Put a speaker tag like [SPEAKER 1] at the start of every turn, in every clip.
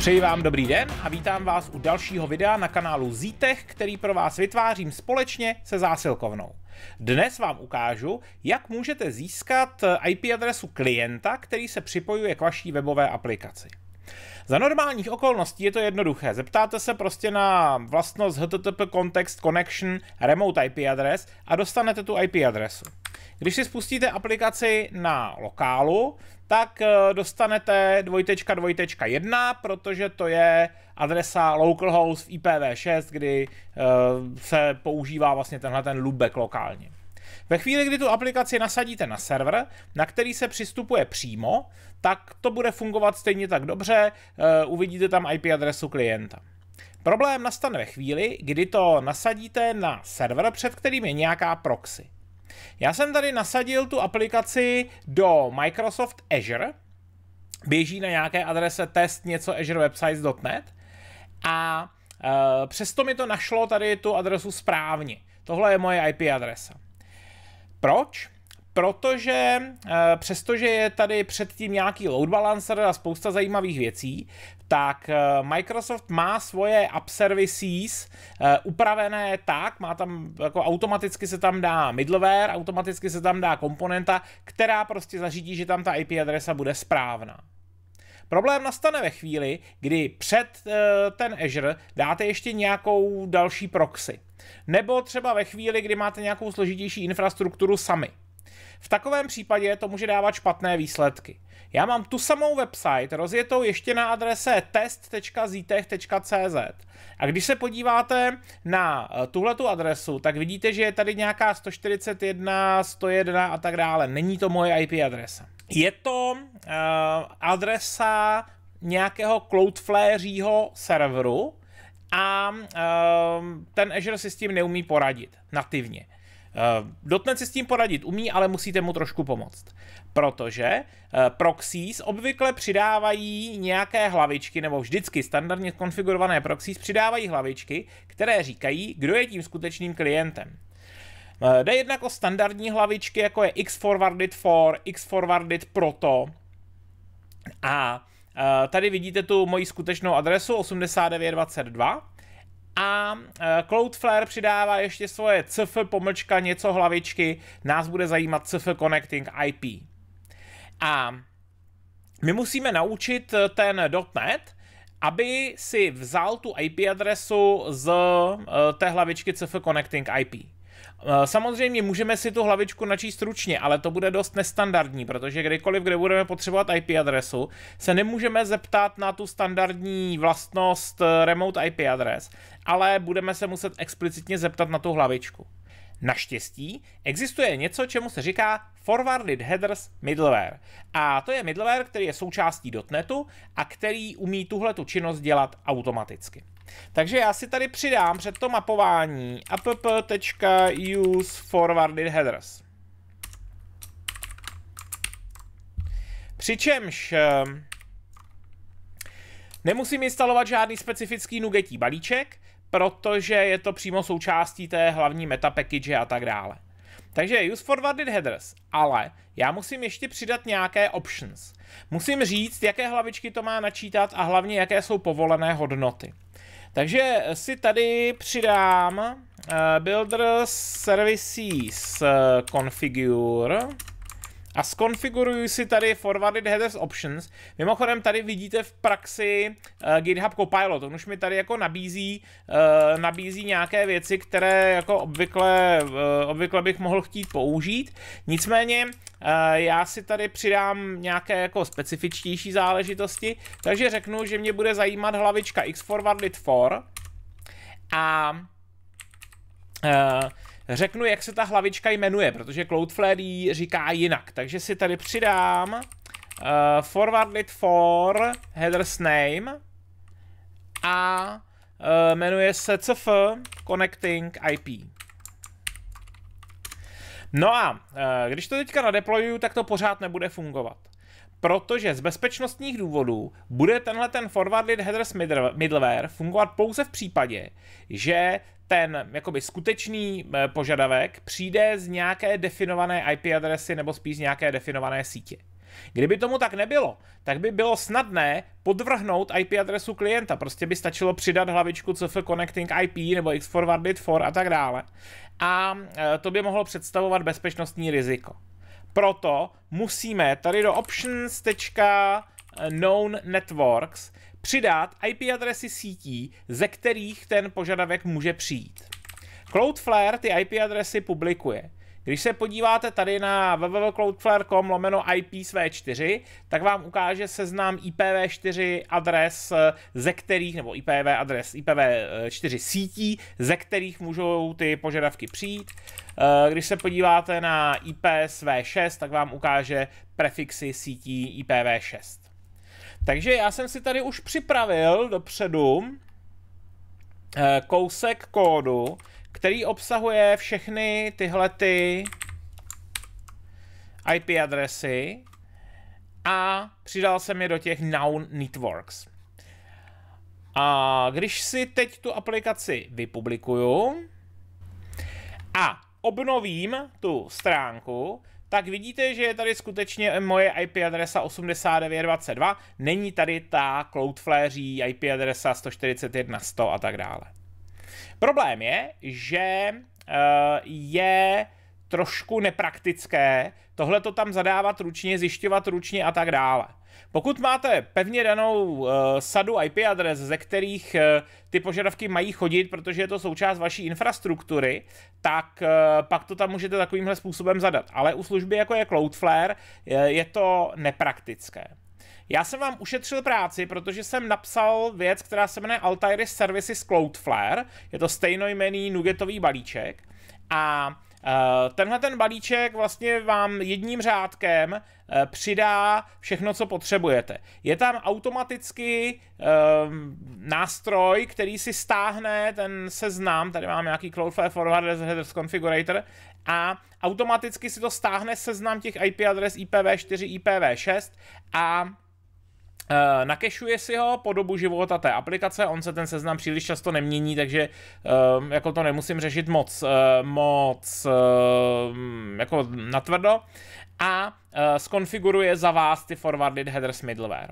[SPEAKER 1] Přeji vám dobrý den a vítám vás u dalšího videa na kanálu Zítech, který pro vás vytvářím společně se zásilkovnou. Dnes vám ukážu, jak můžete získat IP adresu klienta, který se připojuje k vaší webové aplikaci. Za normálních okolností je to jednoduché. Zeptáte se prostě na vlastnost HTTP Context Connection Remote IP adres a dostanete tu IP adresu. Když si spustíte aplikaci na lokálu, tak eh, dostanete dvojtečka dvojtečka 1, protože to je adresa localhost v IPv6, kdy eh, se používá vlastně tenhle ten loopback lokálně. Ve chvíli, kdy tu aplikaci nasadíte na server, na který se přistupuje přímo, tak to bude fungovat stejně tak dobře, eh, uvidíte tam IP adresu klienta. Problém nastane ve chvíli, kdy to nasadíte na server, před kterým je nějaká proxy. Já jsem tady nasadil tu aplikaci do Microsoft Azure, běží na nějaké adrese test něco azurewebsites.net a e, přesto mi to našlo tady tu adresu správně. Tohle je moje IP adresa. Proč? protože eh, přestože je tady předtím nějaký load balancer a spousta zajímavých věcí, tak eh, Microsoft má svoje app services eh, upravené tak, má tam jako automaticky se tam dá middleware, automaticky se tam dá komponenta, která prostě zařídí, že tam ta IP adresa bude správná. Problém nastane ve chvíli, kdy před ten Azure dáte ještě nějakou další proxy. Nebo třeba ve chvíli, kdy máte nějakou složitější infrastrukturu sami. V takovém případě to může dávat špatné výsledky. Já mám tu samou website, rozjetou ještě na adrese test.zitech.cz A když se podíváte na eh, tuhletu adresu, tak vidíte, že je tady nějaká 141, 101 a tak dále. Není to moje IP adresa. Je to uh, adresa nějakého Cloudflareho serveru a uh, ten Azure si s tím neumí poradit nativně. Eh, Dotnet si s tím poradit umí, ale musíte mu trošku pomoct. Protože eh, proxies obvykle přidávají nějaké hlavičky, nebo vždycky standardně konfigurované proxies přidávají hlavičky, které říkají, kdo je tím skutečným klientem. Eh, jde jednak o standardní hlavičky, jako je xforwarded for, xforwarded proto. A tady vidíte tu moji skutečnou adresu 8922 a eh, Cloudflare přidává ještě svoje CF pomlčka něco hlavičky, nás bude zajímat CF Connecting IP. A my musíme naučit eh, ten .NET, aby si vzal tu IP adresu z eh, té hlavičky CF Connecting IP. Eh, samozřejmě můžeme si tu hlavičku načíst ručně, ale to bude dost nestandardní, protože kdykoliv, kde budeme potřebovat IP adresu, se nemůžeme zeptat na tu standardní vlastnost eh, remote IP adres, ale budeme se muset explicitně zeptat na tu hlavičku. Naštěstí existuje něco, čemu se říká Forwarded Headers Middleware. A to je middleware, který je součástí .NETu a který umí tuhle činnost dělat automaticky. Takže já si tady přidám před to mapování app.use forwarded headers. Přičemž eh, nemusím instalovat žádný specifický nugetí balíček, protože je to přímo součástí té hlavní meta package a tak dále. Takže use forwarded headers, ale já musím ještě přidat nějaké options. Musím říct, jaké hlavičky to má načítat a hlavně jaké jsou povolené hodnoty. Takže si tady přidám uh, Builder Services eh, Configure a skonfiguruji si tady forwarded headers options. Mimochodem tady vidíte v praxi uh, GitHub Copilot, on už mi tady jako nabízí, uh, nabízí nějaké věci, které jako obvykle, uh, obvykle bych mohl chtít použít. Nicméně uh, já si tady přidám nějaké jako specifičtější záležitosti, takže řeknu, že mě bude zajímat hlavička x forwarded for a uh, řeknu, jak se ta hlavička jmenuje, protože Cloudflare ji říká jinak. Takže si tady přidám uh, eh, forwarded for headers name a uh, jmenuje se cf connecting IP. No a uh, když to teďka nadeployuju, tak to pořád nebude fungovat protože z bezpečnostních důvodů bude tenhle ten forwarded headers middleware fungovat pouze v případě, že ten jakoby skutečný eh, požadavek přijde z nějaké definované IP adresy nebo spíš z nějaké definované sítě. Kdyby tomu tak nebylo, tak by bylo snadné podvrhnout IP adresu klienta. Prostě by stačilo přidat hlavičku CF Connecting IP nebo X Forwarded for a tak dále. A eh, to by mohlo představovat bezpečnostní riziko. Proto musíme tady do options.known eh, networks přidat IP adresy sítí, ze kterých ten požadavek může přijít. Cloudflare ty IP adresy publikuje. Když se podíváte tady na www.cloudflare.com lomeno ipv 4 tak vám ukáže seznam IPv4 adres, ze kterých, nebo IPv adres, IPv4 sítí, ze kterých můžou ty požadavky přijít. Eh, když se podíváte na ipv 6 tak vám ukáže prefixy sítí IPv6. Takže já jsem si tady už připravil dopředu eh, kousek kódu, který obsahuje všechny tyhle ty IP adresy a přidal jsem je do těch Now Networks. A když si teď tu aplikaci vypublikuju a obnovím tu stránku, tak vidíte, že je tady skutečně moje IP adresa 8922, není tady ta Cloudflare IP adresa 141.100 a tak dále. Problém je, že eh, je trošku nepraktické tohle to tam zadávat ručně, zjišťovat ručně a tak dále. Pokud máte pevně danou uh, sadu IP adres, ze kterých uh, ty požadavky mají chodit, protože je to součást vaší infrastruktury, tak uh, pak to tam můžete takovýmhle způsobem zadat. Ale u služby jako je Cloudflare je, je to nepraktické. Já jsem vám ušetřil práci, protože jsem napsal věc, která se jmenuje Altairis Services Cloudflare. Je to stejnojmený nugetový balíček. A Eh, tenhle ten balíček vlastně vám jedním řádkem eh, přidá všechno, co potřebujete. Je tam automaticky eh, nástroj, který si stáhne ten seznam, tady mám nějaký Cloudflare Forwarders Headers Configurator, a automaticky si to stáhne seznam těch IP adres IPv4, IPv6 a Uh, nakešuje si ho po dobu života té aplikace, on se ten seznam příliš často nemění, takže uh, jako to nemusím řešit moc, uh, moc ehm, jako natvrdo a skonfiguruje eh, za vás ty forwarded headers middleware.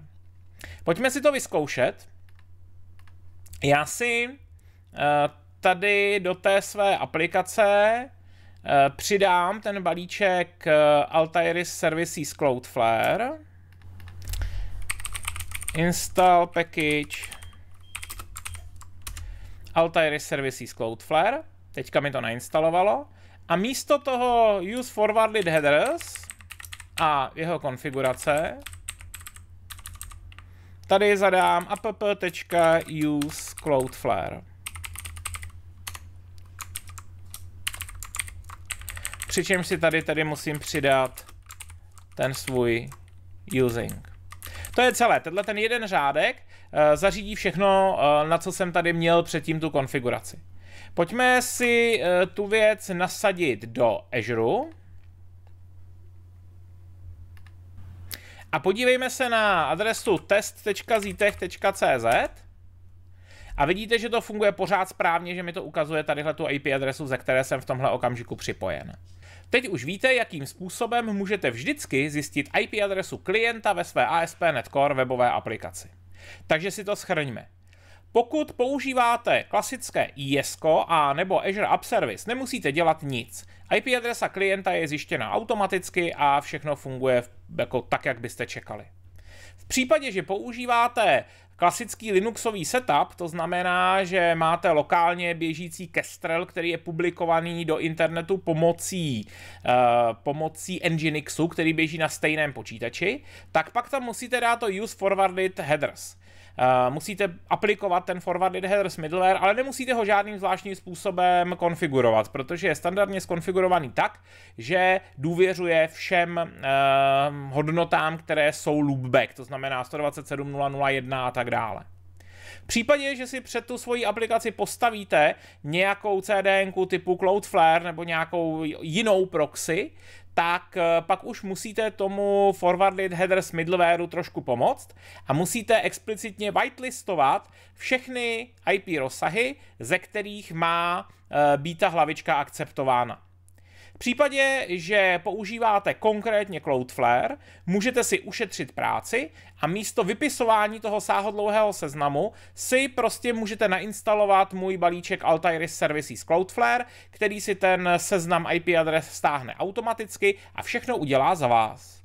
[SPEAKER 1] Pojďme si to vyzkoušet. Já si tady do té své aplikace přidám ten balíček Altairis Services Cloudflare install package Altair Services Cloudflare. Teďka mi to nainstalovalo. A místo toho use forwarded headers a jeho konfigurace tady zadám app.use Cloudflare. Přičemž si tady tedy musím přidat ten svůj using. To je celé. Tenhle ten jeden řádek eh, zařídí všechno, eh, na co jsem tady měl předtím tu konfiguraci. Pojďme si eh, tu věc nasadit do Azure. A podívejme se na adresu test.zitech.cz a vidíte, že to funguje pořád správně, že mi to ukazuje tadyhle tu IP adresu, ze které jsem v tomhle okamžiku připojen. Teď už víte, jakým způsobem můžete vždycky zjistit IP adresu klienta ve své ASP.NET Core webové aplikaci. Takže si to schrňme. Pokud používáte klasické IS a nebo Azure App Service, nemusíte dělat nic. IP adresa klienta je zjištěna automaticky a všechno funguje jako tak, jak byste čekali. V případě, že používáte Klasický Linuxový setup, to znamená, že máte lokálně běžící kestrel, který je publikovaný do internetu pomocí, uh, pomocí Nginxu, který běží na stejném počítači, tak pak tam musíte dát to use forwarded headers. Eh, musíte aplikovat ten Forwarded headers middleware, ale nemusíte ho žádným zvláštním způsobem konfigurovat, protože je standardně skonfigurovaný tak, že důvěřuje všem uh, hodnotám, které jsou loopback, to znamená 127.0.0.1 a tak dále. V případě, že si před tu svoji aplikaci postavíte nějakou CDN typu Cloudflare nebo nějakou jinou proxy, tak eh, pak už musíte tomu forwarded header middlewareu trošku pomoct a musíte explicitně whitelistovat všechny IP rozsahy, ze kterých má eh, být ta hlavička akceptována. V případě, že používáte konkrétně Cloudflare, můžete si ušetřit práci a místo vypisování toho sáhodlouhého seznamu si prostě můžete nainstalovat můj balíček Altiris Services Cloudflare, který si ten seznam IP adres stáhne automaticky a všechno udělá za vás.